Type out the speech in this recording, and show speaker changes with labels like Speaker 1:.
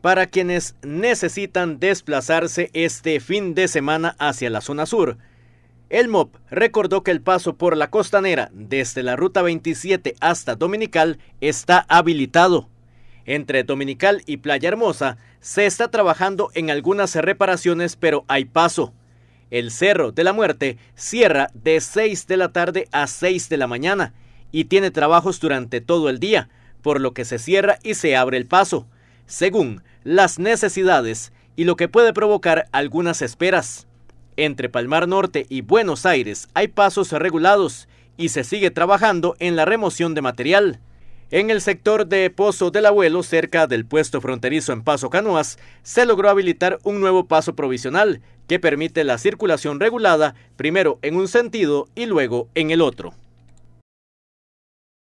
Speaker 1: para quienes necesitan desplazarse este fin de semana hacia la zona sur. El MOP recordó que el paso por la costanera desde la ruta 27 hasta Dominical está habilitado. Entre Dominical y Playa Hermosa se está trabajando en algunas reparaciones, pero hay paso. El Cerro de la Muerte cierra de 6 de la tarde a 6 de la mañana y tiene trabajos durante todo el día, por lo que se cierra y se abre el paso según las necesidades y lo que puede provocar algunas esperas. Entre Palmar Norte y Buenos Aires hay pasos regulados y se sigue trabajando en la remoción de material. En el sector de Pozo del Abuelo, cerca del puesto fronterizo en Paso Canoas, se logró habilitar un nuevo paso provisional que permite la circulación regulada primero en un sentido y luego en el otro.